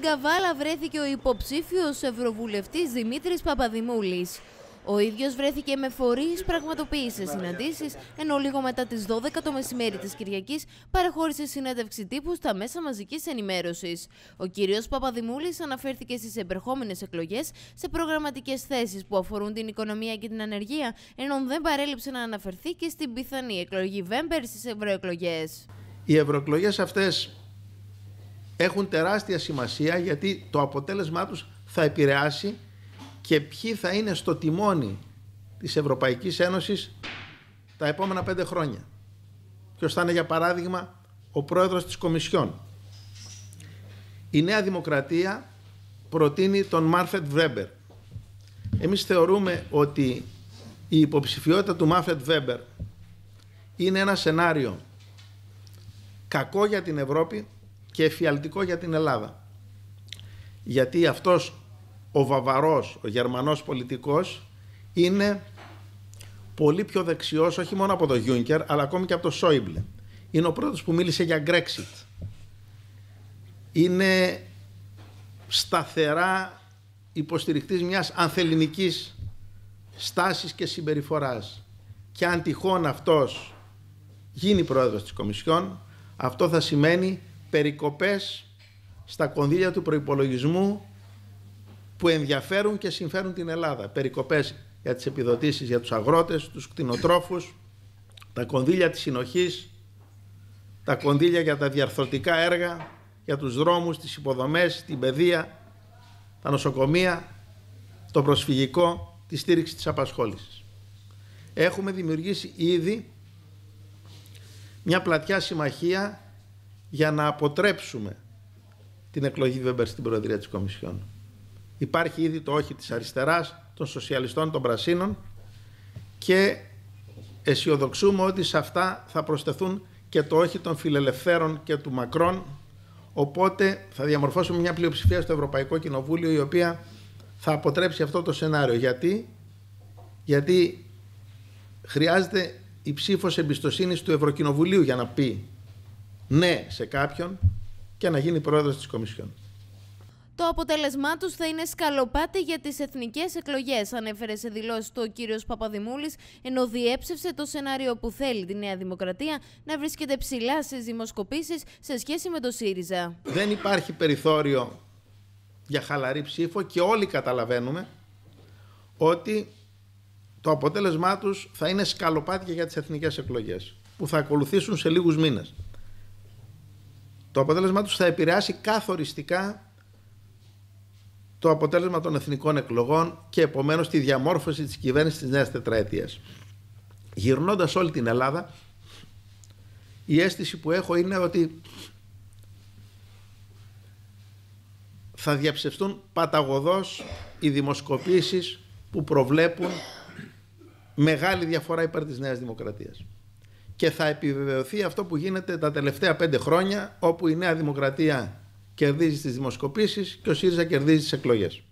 στην Καβάλα βρέθηκε ο υποψήφιος Ευρωβουλευτής Δημήτρης Παπαδημούλης. Ο ίδιος βρέθηκε με φορείς, πραγματοποίησε συναντήσεις, ενώ λίγο μετά τις 12 το μεσημέρι της Κυριακής παραχώρησε συνέντευξη τύπου στα μέσα μαζικής ενημέρωσης. Ο κύριος Παπαδημούλης αναφέρθηκε στις επερχόμενες εκλογές σε προγραμματικές θέσεις που αφορούν την οικονομία και την ανεργία, ενώ δεν παρέλειψε να αναφερθεί και στην πιθανή εκλογή Βέμπερ στις ευρωεκλογές. Οι ευρωεκλογές αυτές έχουν τεράστια σημασία γιατί το αποτέλεσμά τους θα επηρεάσει και ποιοι θα είναι στο τιμόνι της Ευρωπαϊκής Ένωσης τα επόμενα πέντε χρόνια. Ποιος θα είναι για παράδειγμα ο πρόεδρος της Κομισιόν. Η Νέα Δημοκρατία προτείνει τον Μάρφετ Βέμπερ. Εμείς θεωρούμε ότι η υποψηφιότητα του Μάρφετ Βέμπερ είναι ένα σενάριο κακό για την Ευρώπη και εφιαλτικό για την Ελλάδα. Γιατί αυτός ο Βαβαρός, ο Γερμανός πολιτικός, είναι πολύ πιο δεξιός, όχι μόνο από τον Γιούνκερ, αλλά ακόμη και από τον Σόιμπλε. Είναι ο πρώτος που μίλησε για Brexit. Είναι σταθερά υποστηρικτής μιας ανθεληνικής στάσης και συμπεριφοράς. Και αν τυχόν αυτός γίνει πρόεδρος της Κομισιόν, αυτό θα σημαίνει περικοπές στα κονδύλια του προϋπολογισμού που ενδιαφέρουν και συμφέρουν την Ελλάδα. Περικοπές για τις επιδοτήσεις για τους αγρότες, τους κτηνοτρόφους, τα κονδύλια της συνοχής, τα κονδύλια για τα διαρθρωτικά έργα, για τους δρόμους, τις υποδομές, την παιδεία, τα νοσοκομεία, το προσφυγικό, τη στήριξη της απασχόλησης. Έχουμε δημιουργήσει ήδη μια πλατιά συμμαχία για να αποτρέψουμε την εκλογή Βέμπερ στην Προεδρία της Κομισιόν. Υπάρχει ήδη το όχι της αριστεράς, των σοσιαλιστών, των πρασίνων και αισιοδοξούμε ότι σε αυτά θα προσθεθούν και το όχι των φιλελευθέρων και του Μακρόν οπότε θα διαμορφώσουμε μια πλειοψηφία στο Ευρωπαϊκό Κοινοβούλιο η οποία θα αποτρέψει αυτό το σενάριο. Γιατί, Γιατί χρειάζεται η ψήφος εμπιστοσύνης του Ευρωκοινοβουλίου για να πει ναι σε κάποιον και να γίνει πρόεδρος της Κομισιόν. Το αποτέλεσμά τους θα είναι σκαλοπάτι για τις εθνικές εκλογές, ανέφερε σε δηλώσεις του ο κύριος Παπαδημούλης, ενώ διέψευσε το σενάριο που θέλει τη Νέα Δημοκρατία να βρίσκεται ψηλά στι δημοσκοπήσεις σε σχέση με το ΣΥΡΙΖΑ. Δεν υπάρχει περιθώριο για χαλαρή ψήφο και όλοι καταλαβαίνουμε ότι το αποτέλεσμά τους θα είναι σκαλοπάτι για τις εθνικές εκλογές που θα ακολουθήσουν σε λίγους μήνες. Το αποτέλεσμα τους θα επηρεάσει καθοριστικά το αποτέλεσμα των εθνικών εκλογών και επομένως τη διαμόρφωση της κυβέρνησης της νέας τετραετίας. Γυρνώντας όλη την Ελλάδα, η αίσθηση που έχω είναι ότι θα διαψευστούν παταγωδώς οι δημοσκοπήσεις που προβλέπουν μεγάλη διαφορά υπέρ της Νέας Δημοκρατίας και θα επιβεβαιωθεί αυτό που γίνεται τα τελευταία πέντε χρόνια όπου η Νέα Δημοκρατία κερδίζει στις δημοσκοπήσεις και ο ΣΥΡΙΖΑ κερδίζει στις εκλογές.